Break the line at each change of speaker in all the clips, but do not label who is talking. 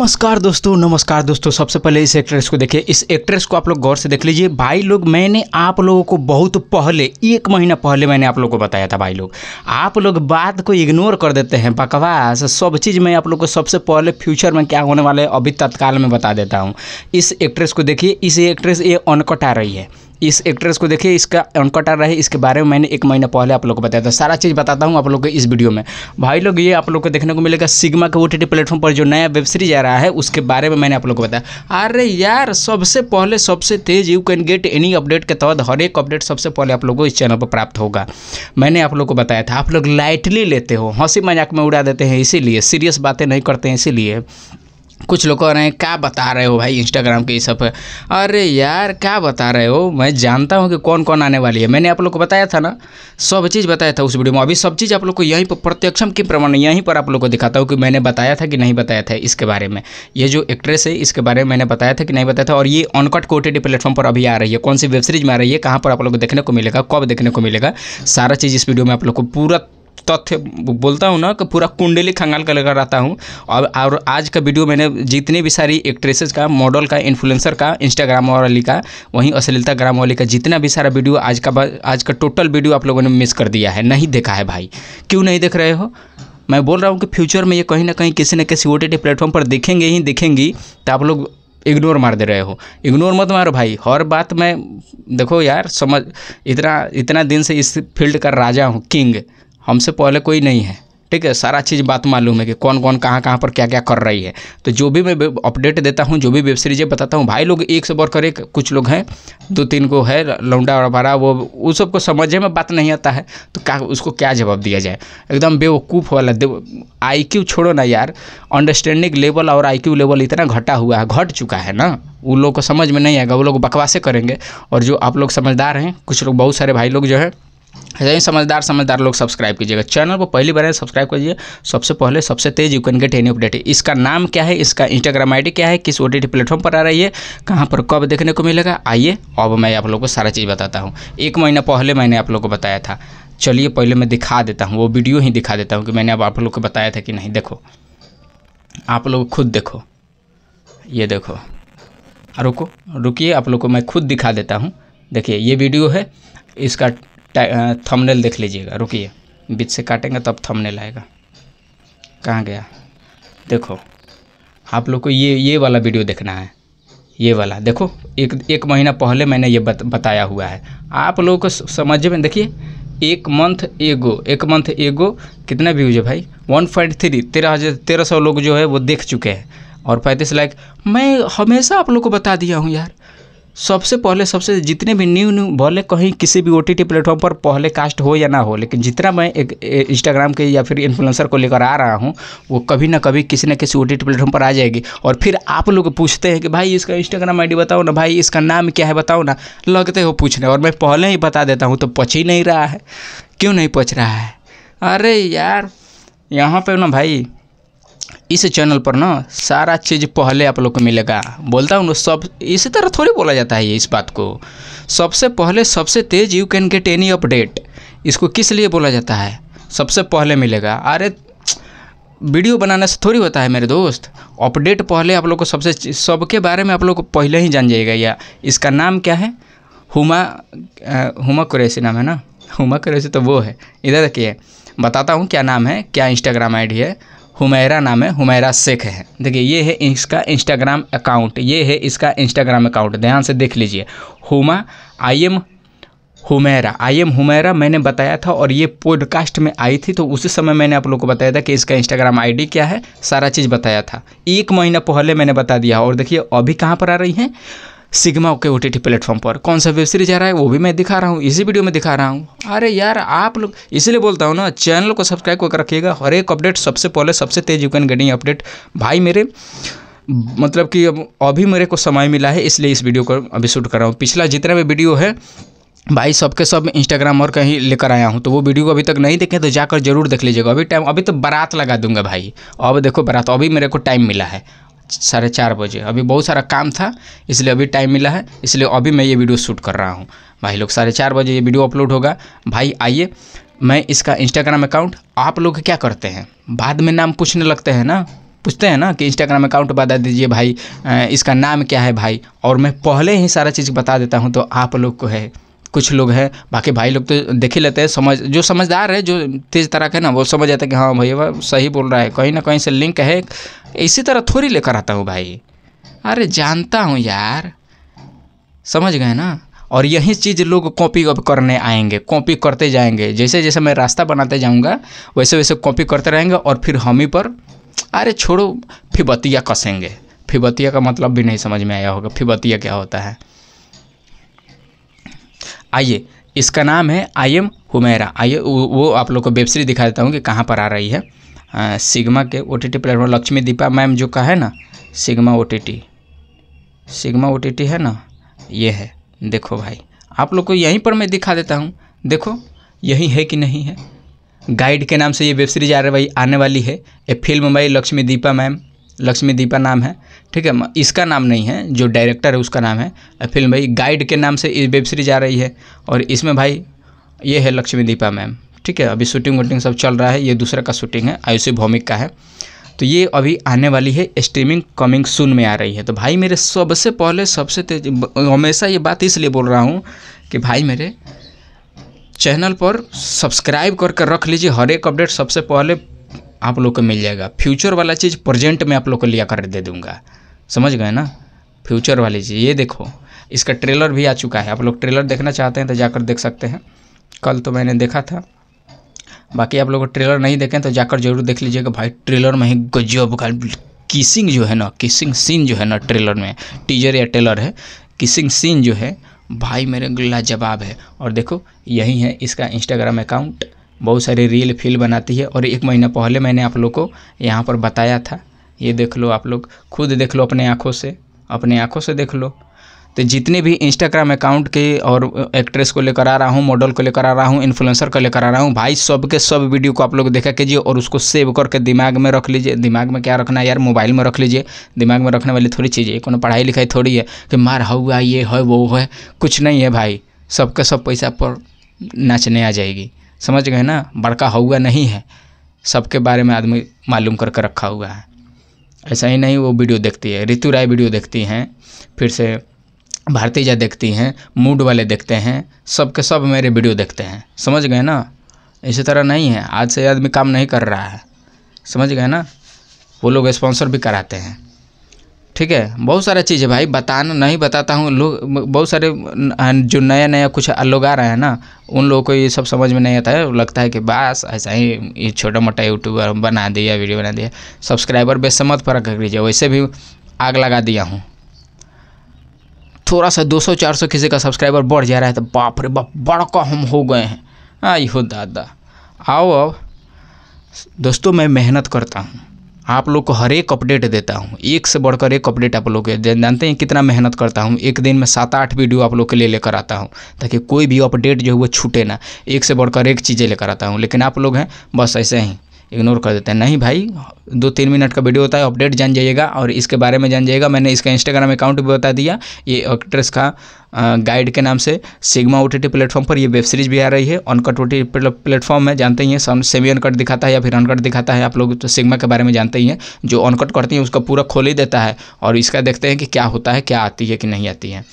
नमस्कार दोस्तों नमस्कार दोस्तों सबसे पहले इस एक्ट्रेस को देखिए इस एक्ट्रेस को आप लोग गौर से देख लीजिए भाई लोग मैंने आप लोगों को बहुत पहले एक महीना पहले मैंने आप लोगों को बताया था भाई लोग आप लोग बात को इग्नोर कर देते हैं बकवास सब चीज़ मैं आप लोग को सबसे पहले फ्यूचर में क्या होने वाला है अभी तत्काल में बता देता हूँ इस एक्ट्रेस को देखिए इस एक्ट्रेस ये अनकटा रही है इस एक्ट्रेस को देखिए इसका अनकट आ रहा है इसके बारे में मैंने एक महीना पहले आप लोग को बताया था सारा चीज़ बताता हूँ आप लोग को इस वीडियो में भाई लोग ये आप लोग को देखने को मिलेगा सिग्मा के ओ टी प्लेटफॉर्म पर जो नया वेब सीरीज आ रहा है उसके बारे में मैंने आप लोग को बताया अरे यार सबसे पहले सबसे तेज you can get any update के तहत हर एक अपडेट सबसे पहले आप लोग को इस चैनल पर प्राप्त होगा मैंने आप लोग को बताया था आप लोग लाइटली लेते हो हंसी मजाक में उड़ा देते हैं इसीलिए सीरियस बातें नहीं करते हैं इसीलिए कुछ लोग कह रहे हैं क्या बता रहे हो भाई इंस्टाग्राम के ये सब अरे यार क्या बता रहे हो मैं जानता हूँ कि कौन कौन आने वाली है मैंने आप लोग को बताया था ना सब चीज़ बताया था उस वीडियो में अभी सब चीज़ आप लोग को यहीं पर प्रत्यक्षम के प्रमाण यहीं पर आप लोग को दिखाता हूँ कि मैंने बताया था कि नहीं बताया था इसके बारे में ये जो एक्ट्रेस है इसके बारे में मैंने बताया था कि नहीं बताया था और ये ऑनकट कोटेडी प्लेटफॉर्म पर अभी आ रही है कौन सी वेब सीरीज में आ रही है कहाँ पर आप लोग को देखने को मिलेगा कब देखने को मिलेगा सारा चीज़ इस वीडियो में आप लोग को पूरा तथ्य बोलता हूँ ना कि पूरा कुंडली खंगाल कर लगा रहता हूँ और, और आज का वीडियो मैंने जितने भी सारी एक्ट्रेसेस का मॉडल का इन्फ्लुएंसर का इंस्टाग्राम वाली का वहीं अश्लीलता ग्राम वाली का जितना भी सारा वीडियो आज का आज का टोटल वीडियो आप लोगों ने मिस कर दिया है नहीं देखा है भाई क्यों नहीं देख रहे हो मैं बोल रहा हूँ कि फ्यूचर में ये कहीं ना कहीं किसी न किसी ओ टी प्लेटफॉर्म पर दिखेंगे ही दिखेंगी तो आप लोग इग्नोर मार दे रहे हो इग्नोर मत मारो भाई हर बात मैं देखो यार समझ इतना इतना दिन से इस फील्ड का राजा हूँ किंग हमसे पहले कोई नहीं है ठीक है सारा चीज़ बात मालूम है कि कौन कौन कहाँ कहाँ पर क्या क्या कर रही है तो जो भी मैं अपडेट देता हूँ जो भी वेब सीरीज बताता हूँ भाई लोग एक से बढ़कर एक कुछ लोग हैं दो तीन को है लौंडा और भरा वो उस सबको समझे में बात नहीं आता है तो क्या उसको क्या जवाब दिया जाए एकदम बेवकूफ़ वाला आई क्यू छोड़ो ना यार अंडरस्टैंडिंग लेवल और आई क्यू लेवल इतना घटा हुआ है घट चुका है ना उन लोग को समझ में नहीं आएगा वो लोग बकवासे करेंगे और जो आप लोग समझदार हैं कुछ लोग बहुत सारे भाई लोग जो है ऐसे तो ही समझदार समझदार लोग सब्सक्राइब कीजिएगा चैनल को पहली बार सब्सक्राइब कीजिए सबसे पहले सबसे तेज you can get any update इसका नाम क्या है इसका इंस्टाग्राम आईडी क्या है किस ओ टी प्लेटफॉर्म पर आ रही है कहाँ पर कब देखने को मिलेगा आइए अब मैं आप लोग को सारा चीज़ बताता हूँ एक महीना पहले मैंने आप लोग को बताया था चलिए पहले मैं दिखा देता हूँ वो वीडियो ही दिखा देता हूँ कि मैंने अब आप लोग को बताया था कि नहीं देखो आप लोग खुद देखो ये देखो रुको रुकिए आप लोग को मैं खुद दिखा देता हूँ देखिए ये वीडियो है इसका थंबनेल देख लीजिएगा रुकिए बीच से काटेंगे तब थंबनेल आएगा कहाँ गया देखो आप लोग को ये ये वाला वीडियो देखना है ये वाला देखो एक एक महीना पहले मैंने ये बत, बताया हुआ है आप लोगों को समझ में देखिए एक मंथ एगो एक मंथ एगो कितना व्यूज है भाई वन पॉइंट थ्री तेरह हज़ार तेरह सौ लोग जो है वो देख चुके हैं और पैंतीस लाइक मैं हमेशा आप लोग को बता दिया हूँ यार सबसे पहले सबसे जितने भी न्यू न्यू भले कहीं किसी भी ओ टी प्लेटफॉर्म पर पहले कास्ट हो या ना हो लेकिन जितना मैं एक इंस्टाग्राम के या फिर इन्फ्लुएंसर को लेकर आ रहा हूँ वो कभी ना कभी किसी ना किसी ओ टी प्लेटफॉर्म पर आ जाएगी और फिर आप लोग पूछते हैं कि भाई इसका इंस्टाग्राम आई बताओ ना भाई इसका नाम क्या है बताओ ना लगते हो पूछने और मैं पहले ही बता देता हूँ तो पच ही नहीं रहा है क्यों नहीं पच रहा है अरे यार यहाँ पर ना भाई इस चैनल पर ना सारा चीज़ पहले आप लोग को मिलेगा बोलता हूँ सब इसी तरह थोड़ी बोला जाता है ये इस बात को सबसे पहले सबसे तेज you can get any update इसको किस लिए बोला जाता है सबसे पहले मिलेगा अरे वीडियो बनाने से थोड़ी होता है मेरे दोस्त अपडेट पहले आप लोग को सबसे सबके बारे में आप लोग को पहले ही जान जाइएगा या इसका नाम क्या है हुमा हुमा कुरैसी नाम है ना हुमा कुरैसी तो वो है इधर देखिए बताता हूँ क्या नाम है क्या इंस्टाग्राम आईडी है हुमैरा नाम है हुमैरा शेख है देखिए ये है इसका इंस्टाग्राम अकाउंट ये है इसका इंस्टाग्राम अकाउंट ध्यान से देख लीजिए Huma I am Humaira I am Humera मैंने बताया था और ये पॉडकास्ट में आई थी तो उसी समय मैंने आप लोग को बताया था कि इसका इंस्टाग्राम आईडी क्या है सारा चीज़ बताया था एक महीना पहले मैंने बता दिया और देखिए अभी कहाँ पर आ रही हैं सिग्मा के ओ टी प्लेटफॉर्म पर कौन सा वेब सीरीज आ रहा है वो भी मैं दिखा रहा हूँ इसी वीडियो में दिखा रहा हूँ अरे यार आप लोग इसीलिए बोलता हूँ ना चैनल को सब्सक्राइब करके रखिएगा हर एक अपडेट सबसे पहले सबसे तेज यू कैन गेटिंग अपडेट भाई मेरे मतलब कि अब अभी मेरे को समय मिला है इसलिए इस वीडियो को अभी शूट कर रहा हूँ पिछला जितना भी वीडियो है भाई सबके सब, सब इंस्टाग्राम और कहीं लेकर आया हूँ तो वो वीडियो को अभी तक नहीं देखें तो जाकर जरूर देख लीजिएगा अभी टाइम अभी तो बारात लगा दूंगा भाई अब देखो बारात अभी मेरे को टाइम मिला है साढ़े चार बजे अभी बहुत सारा काम था इसलिए अभी टाइम मिला है इसलिए अभी मैं ये वीडियो शूट कर रहा हूँ भाई लोग साढ़े चार बजे ये वीडियो अपलोड होगा भाई आइए मैं इसका इंस्टाग्राम अकाउंट आप लोग क्या करते हैं बाद में नाम पूछने लगते हैं ना पूछते हैं ना कि इंस्टाग्राम अकाउंट बता दीजिए भाई इसका नाम क्या है भाई और मैं पहले ही सारा चीज़ बता देता हूँ तो आप लोग को है कुछ लोग हैं बाकी भाई लोग तो देख ही लेते हैं समझ जो समझदार है जो तेज तरह है ना वो समझ जाता है कि हाँ भैया सही बोल रहा है कहीं ना कहीं से लिंक है इसी तरह थोड़ी लेकर आता हूँ भाई अरे जानता हूँ यार समझ गए ना और यही चीज़ लोग कॉपी करने आएंगे कॉपी करते जाएंगे जैसे जैसे मैं रास्ता बनाते जाऊँगा वैसे वैसे कॉपी करते रहेंगे और फिर हम ही पर अरे छोड़ो फिबतिया कसेंगे फिबतिया का मतलब भी नहीं समझ में आया होगा फिबतिया क्या होता है आइए इसका नाम है आई एम हुमेरा आइए वो आप लोग को वेब सीरीज दिखा देता हूँ कि कहाँ पर आ रही है आ, सिग्मा के O T T platform Lakshmi Deepa ma'am जो का है ना Sigma O T T Sigma O T T है ना ये है देखो भाई आप लोग को यहीं पर मैं दिखा देता हूँ देखो यही है कि नहीं है गाइड के नाम से ये वेब सीरीज आ रही भाई आने वाली है ये फिल्म भाई लक्ष्मी दीपा मैम लक्ष्मी दीपा नाम है ठीक है इसका नाम नहीं है जो डायरेक्टर है उसका नाम है फिल्म भाई गाइड के नाम से वेब सीरीज आ रही है और इसमें भाई ये है लक्ष्मी दीपा मैम ठीक है अभी शूटिंग वूटिंग सब चल रहा है ये दूसरा का शूटिंग है आयुषी भौमिक का है तो ये अभी आने वाली है स्ट्रीमिंग कमिंग सुन में आ रही है तो भाई मेरे सबसे पहले सबसे तेज हमेशा ये बात इसलिए बोल रहा हूँ कि भाई मेरे चैनल पर सब्सक्राइब कर कर रख लीजिए हर एक अपडेट सबसे पहले आप लोग को मिल जाएगा फ्यूचर वाला चीज़ प्रेजेंट में आप लोग को लिया कर दे दूँगा समझ गए ना फ्यूचर वाली चीज़ ये देखो इसका ट्रेलर भी आ चुका है आप लोग ट्रेलर देखना चाहते हैं तो जाकर देख सकते हैं कल तो मैंने देखा था बाकी आप लोग ट्रेलर नहीं देखें तो जाकर जरूर देख लीजिएगा भाई ट्रेलर में ही गजब का किसिंग जो है ना किसिंग सीन जो है ना ट्रेलर में टीजर या ट्रेलर है किसिंग सीन जो है भाई मेरे गला जवाब है और देखो यही है इसका इंस्टाग्राम अकाउंट बहुत सारे रील फील बनाती है और एक महीना पहले मैंने आप लोग को यहाँ पर बताया था ये देख लो आप लोग खुद देख लो अपने आँखों से अपने आँखों से देख लो तो जितने भी इंस्टाग्राम अकाउंट के और एक्ट्रेस को लेकर आ रहा हूँ मॉडल को लेकर आ रहा हूँ इन्फ्लुएंसर को लेकर आ रहा हूँ भाई सब के सब वीडियो को आप लोग देखा कीजिए और उसको सेव करके दिमाग में रख लीजिए दिमाग में क्या रखना है यार मोबाइल में रख लीजिए दिमाग में रखने वाली थोड़ी चीज़ है पढ़ाई लिखाई थोड़ी है कि मार हाँ हुआ ये है वो है कुछ नहीं है भाई सबका सब पैसा पर नाचने आ जाएगी समझ गए ना बड़का हाँ हुआ नहीं है सबके बारे में आदमी मालूम करके रखा हुआ है ऐसा ही नहीं वो वीडियो देखती है ऋतु राय वीडियो देखती हैं फिर से भारतीजा देखती हैं मूड वाले देखते हैं सब के सब मेरे वीडियो देखते हैं समझ गए ना इसी तरह नहीं है आज से आदमी काम नहीं कर रहा है समझ गए ना वो लोग स्पॉन्सर भी कराते हैं ठीक है बहुत सारा चीज़ है भाई बताना नहीं बताता हूँ लोग बहुत सारे अं, जो नया नया कुछ लोग आ रहे हैं ना उन लोगों को ये सब समझ में नहीं आता है लगता है कि बस ऐसा ही ये छोटा मोटा यूट्यूबर बना दिया वीडियो बना दिया सब्सक्राइबर बेसमत फर्क कर लीजिए वैसे भी आग लगा दिया हूँ थोड़ा सा चार सौ किसी का सब्सक्राइबर बढ़ जा रहा है तो बाप रे बाप बड़का हम हो गए हैं आई हो दादा आओ अब दोस्तों मैं मेहनत करता हूँ आप लोग को हर एक अपडेट देता हूँ एक से बढ़कर एक अपडेट आप लोग के जानते हैं कितना मेहनत करता हूँ एक दिन में सात आठ वीडियो आप लोग के लिए लेकर आता हूँ ताकि कोई भी अपडेट जो है वो छूटे ना एक से बढ़कर एक चीज़ें लेकर आता हूँ लेकिन आप लोग हैं बस ऐसे ही इग्नोर कर देते हैं नहीं भाई दो तीन मिनट का वीडियो होता है अपडेट जान जाइएगा और इसके बारे में जान जाइएगा मैंने इसका इंस्टाग्राम अकाउंट भी बता दिया ये एक्ट्रेस का गाइड के नाम से सिग्मा ओ टी प्लेटफॉर्म पर ये वेब सीरीज भी आ रही है अनकट ओ टी प्लेटफॉर्म में जानते ही हैं सेमी अनकट दिखाता है या फिर अनकट दिखाता है आप लोग तो सिग्मा के बारे में जानते ही हैं जो अनकट करती हैं उसका पूरा खोल ही देता है और इसका देखते हैं कि क्या होता है क्या आती है कि नहीं आती है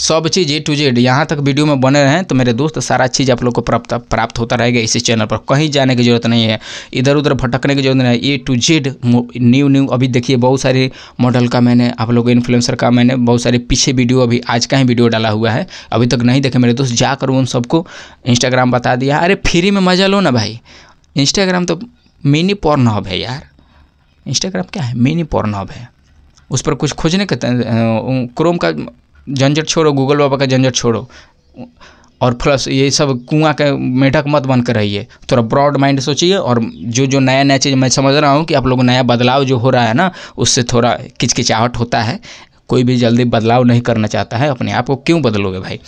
सब चीज़ ए टू जेड यहाँ तक वीडियो में बने रहें तो मेरे दोस्त सारा चीज़ आप लोग को प्राप्त प्राप्त होता रहेगा इसी चैनल पर कहीं जाने की जरूरत नहीं है इधर उधर भटकने की जरूरत नहीं है A to Z new new अभी देखिए बहुत सारे मॉडल का मैंने आप लोग इन्फ्लुएंसर का मैंने बहुत सारे पीछे वीडियो अभी आज का ही वीडियो डाला हुआ है अभी तक नहीं देखे मेरे दोस्त जाकर उन सबको इंस्टाग्राम बता दिया अरे फ्री में मजा लो ना भाई इंस्टाग्राम तो मिनी पॉर्न हब है यार इंस्टाग्राम क्या है मिनी पॉर्न हब है उस पर कुछ खोजने के क्रोम का झंझट छोड़ो गूगल बाबा का झंझट छोड़ो और प्लस ये सब कुआं के मेढक मत बनकर रहिए थोड़ा ब्रॉड माइंड सोचिए और जो जो नया नया चीज़ मैं समझ रहा हूँ कि आप लोग नया बदलाव जो हो रहा है ना उससे थोड़ा किचकिचाहट होता है कोई भी जल्दी बदलाव नहीं करना चाहता है अपने आप को क्यों बदलोगे भाई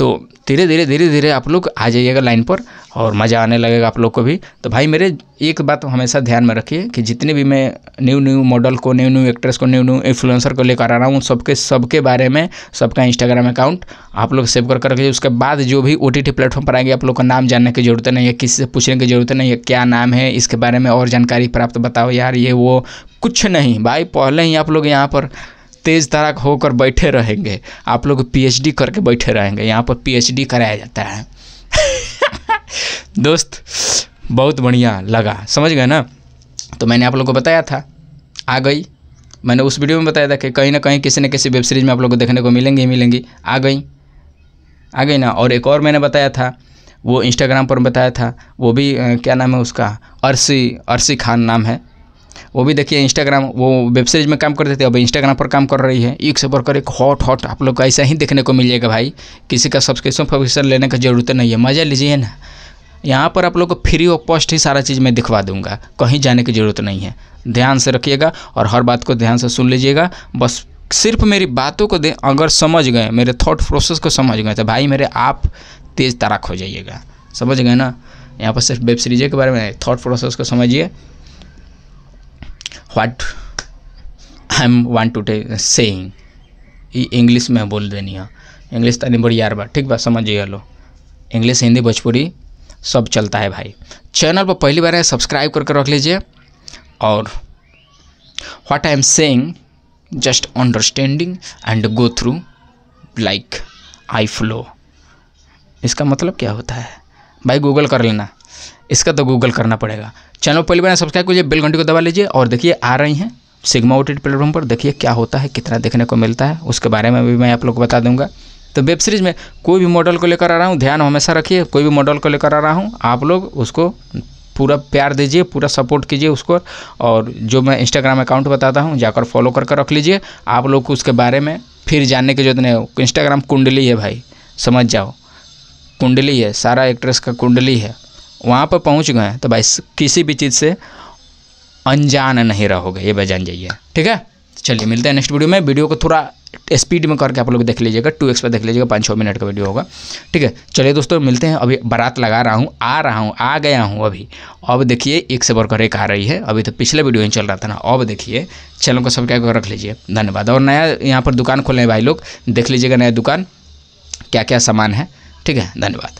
तो धीरे धीरे धीरे धीरे आप लोग आ जाइएगा लाइन पर और मज़ा आने लगेगा आप लोग को भी तो भाई मेरे एक बात हमेशा ध्यान में रखिए कि जितने भी मैं न्यू न्यू मॉडल को न्यू न्यू एक्ट्रेस को न्यू न्यू इन्फ्लुएंसर को लेकर आ रहा हूँ सबके सबके बारे में सबका इंस्टाग्राम अकाउंट आप लोग सेव कर कर रखिए उसके बाद जो भी ओ टी प्लेटफॉर्म पर आएंगे आप लोग का नाम जानने की ज़रूरत नहीं है किसी से पूछने की ज़रूरत नहीं है क्या नाम है इसके बारे में और जानकारी प्राप्त बताओ यार ये वो कुछ नहीं भाई पहले ही आप लोग यहाँ पर तेज तरह होकर बैठे रहेंगे आप लोग पीएचडी करके बैठे रहेंगे यहाँ पर पीएचडी कराया जाता है दोस्त बहुत बढ़िया लगा समझ गए ना तो मैंने आप लोग को बताया था आ गई मैंने उस वीडियो में बताया था कि कहीं ना कहीं किसी न किसी वेब सीरीज़ में आप लोग को देखने को मिलेंगी ही मिलेंगी आ गई आ गई ना और एक और मैंने बताया था वो इंस्टाग्राम पर बताया था वो भी क्या नाम है उसका अरसी अरसी खान नाम है वो भी देखिए इंस्टाग्राम वो वेब सीरीज में काम करते थे अब इंस्टाग्राम पर काम कर रही है एक से बढ़कर एक हॉट हॉट आप लोग को ऐसा ही देखने को मिलेगा भाई किसी का सब्सक्रिप्शन फब्सक्रिप्शन लेने की ज़रूरत नहीं है मज़ा लीजिए ना यहाँ पर आप लोग को फ्री ऑफ कॉस्ट ही सारा चीज़ मैं दिखवा दूंगा कहीं जाने की ज़रूरत नहीं है ध्यान से रखिएगा और हर बात को ध्यान से सुन लीजिएगा बस सिर्फ मेरी बातों को अगर समझ गए मेरे थॉट प्रोसेस को समझ गए तो भाई मेरे आप तेज़ तराक हो जाइएगा समझ गए ना यहाँ पर सिर्फ वेब सीरीज़ के बारे में थॉट प्रोसेस को समझिए what I am want to टे सेइंग इंग्लिश में बोल देनी है इंग्लिश तो बड़ी यार बात ठीक बात समझिए लो इंग्लिश हिंदी भोजपुरी सब चलता है भाई चैनल पर पहली बार है सब्सक्राइब करके रख लीजिए और what I am saying just understanding and go through like I flow इसका मतलब क्या होता है भाई गूगल कर लेना इसका तो गूगल करना पड़ेगा चैनल पहली बार सब्सक्राइब कीजिए बेल घंटी को दबा लीजिए और देखिए आ रही हैं सिग्मा ओटेड प्लेटफॉर्म पर देखिए क्या होता है कितना देखने को मिलता है उसके बारे में भी मैं आप लोग को बता दूंगा तो वेब सीरीज़ में कोई भी मॉडल को लेकर आ रहा हूँ ध्यान हमेशा रखिए कोई भी मॉडल को लेकर आ रहा हूँ आप लोग उसको पूरा प्यार दीजिए पूरा सपोर्ट कीजिए उसको और जो मैं इंस्टाग्राम अकाउंट बताता हूँ जाकर फॉलो करके रख लीजिए आप लोग को उसके बारे में फिर जानने की जरूरत नहीं इंस्टाग्राम कुंडली है भाई समझ जाओ कुंडली है सारा एक्ट्रेस का कुंडली है वहाँ पर पहुँच गए तो भाई किसी भी चीज़ से अनजान नहीं रहोगे ये जान जाइए ठीक है तो चलिए मिलते हैं नेक्स्ट वीडियो में वीडियो को थोड़ा स्पीड में करके आप लोग देख लीजिएगा टू एक्स पर देख लीजिएगा पाँच छः मिनट का वीडियो होगा ठीक है चलिए दोस्तों मिलते हैं अभी बारात लगा रहा हूँ आ रहा हूँ आ गया हूँ अभी अब देखिए एक से बढ़कर एक आ रही है अभी तो पिछले वीडियो में चल रहा था ना अब देखिए चैनल को सब्सक्राइब कर रख लीजिए धन्यवाद और नया यहाँ पर दुकान खोले हैं भाई लोग देख लीजिएगा नया दुकान क्या क्या सामान है ठीक है धन्यवाद